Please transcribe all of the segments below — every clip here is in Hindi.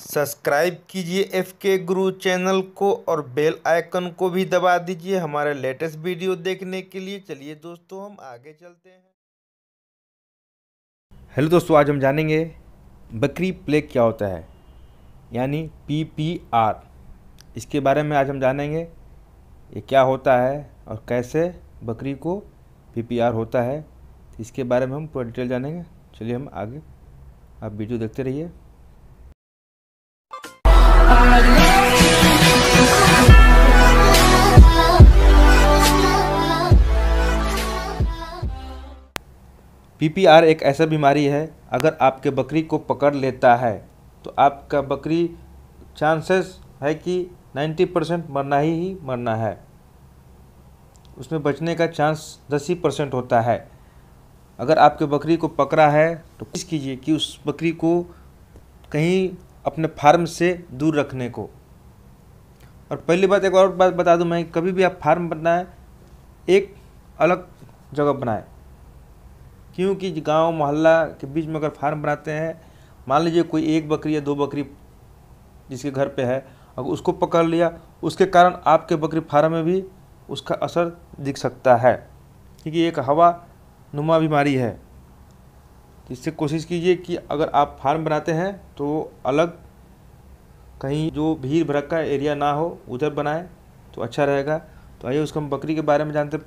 सब्सक्राइब कीजिए एफ के गुरु चैनल को और बेल आइकन को भी दबा दीजिए हमारे लेटेस्ट वीडियो देखने के लिए चलिए दोस्तों हम आगे चलते हैं हेलो दोस्तों आज हम जानेंगे बकरी प्लेग क्या होता है यानी पी पी आर इसके बारे में आज हम जानेंगे ये क्या होता है और कैसे बकरी को पी पी आर होता है इसके बारे में हम पूरा डिटेल जानेंगे चलिए हम आगे आप वीडियो देखते रहिए पीपीआर एक ऐसा बीमारी है अगर आपके बकरी को पकड़ लेता है तो आपका बकरी चांसेस है कि 90 परसेंट मरना ही, ही मरना है उसमें बचने का चांस दस ही परसेंट होता है अगर आपके बकरी को पकड़ा है तो कोशिश कीजिए कि उस बकरी को कहीं अपने फार्म से दूर रखने को और पहली बात एक और बात बता दूं मैं कभी भी आप फार्म बनाएं एक अलग जगह बनाएं क्योंकि गांव मोहल्ला के बीच में अगर फार्म बनाते हैं मान लीजिए कोई एक बकरी या दो बकरी जिसके घर पे है अगर उसको पकड़ लिया उसके कारण आपके बकरी फार्म में भी उसका असर दिख सकता है क्योंकि एक हवा नुमा बीमारी है तो इससे कोशिश कीजिए कि अगर आप फार्म बनाते हैं तो अलग कहीं जो भीड़ भड़क का एरिया ना हो उधर बनाएं तो अच्छा रहेगा तो आइए उसको हम बकरी के बारे में जानते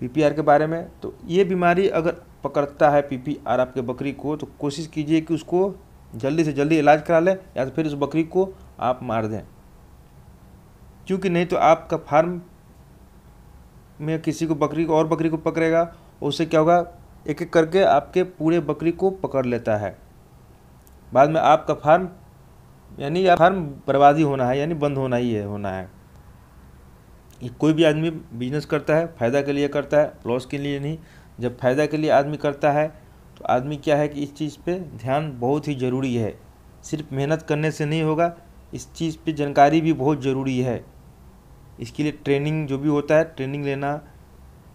पीपीआर के बारे में तो ये बीमारी अगर पकड़ता है पीपीआर आपके बकरी को तो कोशिश कीजिए कि उसको जल्दी से जल्दी इलाज करा लें या तो फिर उस बकरी को आप मार दें क्योंकि नहीं तो आपका फार्म में किसी को बकरी को और बकरी को पकड़ेगा उससे क्या होगा एक एक करके आपके पूरे बकरी को पकड़ लेता है बाद में आपका फार्म यानी या फार्म बर्बादी होना है यानी बंद होना ही है होना है कोई भी आदमी बिजनेस करता है फ़ायदा के लिए करता है लॉस के लिए नहीं जब फ़ायदा के लिए आदमी करता है तो आदमी क्या है कि इस चीज़ पे ध्यान बहुत ही ज़रूरी है सिर्फ मेहनत करने से नहीं होगा इस चीज़ पे जानकारी भी बहुत ज़रूरी है इसके लिए ट्रेनिंग जो भी होता है ट्रेनिंग लेना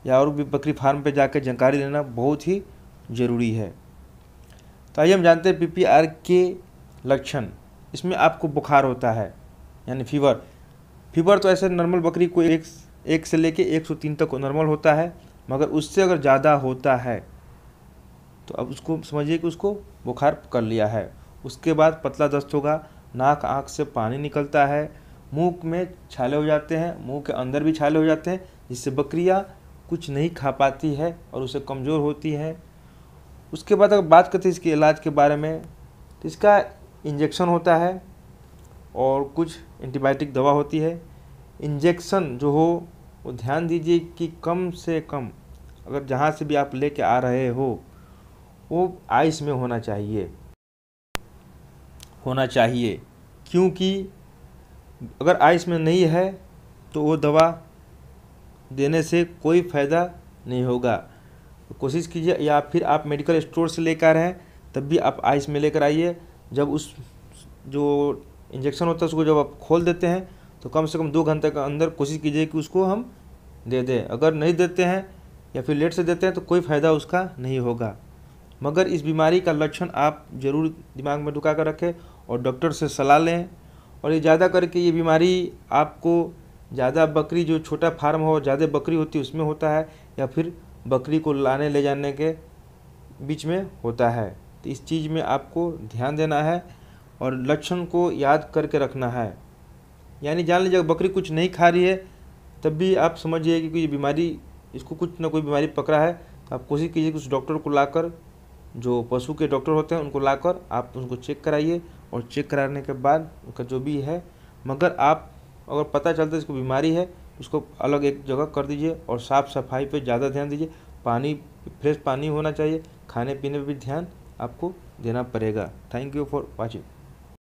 या और भी बकरी फार्म पे जाकर जानकारी लेना बहुत ही ज़रूरी है तो आइए हम जानते हैं पी के लक्षण इसमें आपको बुखार होता है यानी फीवर फीवर तो ऐसे नॉर्मल बकरी को एक एक से लेके 103 तक नॉर्मल होता है मगर उससे अगर ज़्यादा होता है तो अब उसको समझिए कि उसको बुखार कर लिया है उसके बाद पतला दस्त होगा नाक आँख से पानी निकलता है मुंह में छाले हो जाते हैं मुंह के अंदर भी छाले हो जाते हैं जिससे बकरियाँ कुछ नहीं खा पाती है और उसे कमज़ोर होती है उसके बाद अगर बात करते हैं इसके इलाज के बारे में तो इसका इंजेक्शन होता है और कुछ एंटीबायोटिक दवा होती है इंजेक्शन जो हो वो ध्यान दीजिए कि कम से कम अगर जहाँ से भी आप ले कर आ रहे हो वो आइस में होना चाहिए होना चाहिए क्योंकि अगर आइस में नहीं है तो वो दवा देने से कोई फ़ायदा नहीं होगा तो कोशिश कीजिए या फिर आप मेडिकल स्टोर से लेकर रहे हैं तब भी आप आइस में लेकर आइए जब उस जो इंजेक्शन होता है उसको जब आप खोल देते हैं तो कम से कम दो घंटे के अंदर कोशिश कीजिए कि उसको हम दे दें अगर नहीं देते हैं या फिर लेट से देते हैं तो कोई फ़ायदा उसका नहीं होगा मगर इस बीमारी का लक्षण आप ज़रूर दिमाग में ढुका कर रखें और डॉक्टर से सलाह लें और ये ज़्यादा करके ये बीमारी आपको ज़्यादा बकरी जो छोटा फार्म हो ज़्यादा बकरी होती है उसमें होता है या फिर बकरी को लाने ले जाने के बीच में होता है तो इस चीज़ में आपको ध्यान देना है और लक्षण को याद करके रखना है यानी जान लीजिए अगर बकरी कुछ नहीं खा रही है तब भी आप समझिए कि कोई बीमारी इसको कुछ ना कोई बीमारी पकड़ा है तो आप कोशिश कीजिए कि उस डॉक्टर को लाकर जो पशु के डॉक्टर होते हैं उनको लाकर आप उनको चेक कराइए और चेक कराने के बाद उनका जो भी है मगर आप अगर पता चलता है इसको बीमारी है उसको अलग एक जगह कर दीजिए और साफ़ सफाई पर ज़्यादा ध्यान दीजिए पानी फ्रेश पानी होना चाहिए खाने पीने पर भी ध्यान आपको देना पड़ेगा थैंक यू फॉर वॉचिंग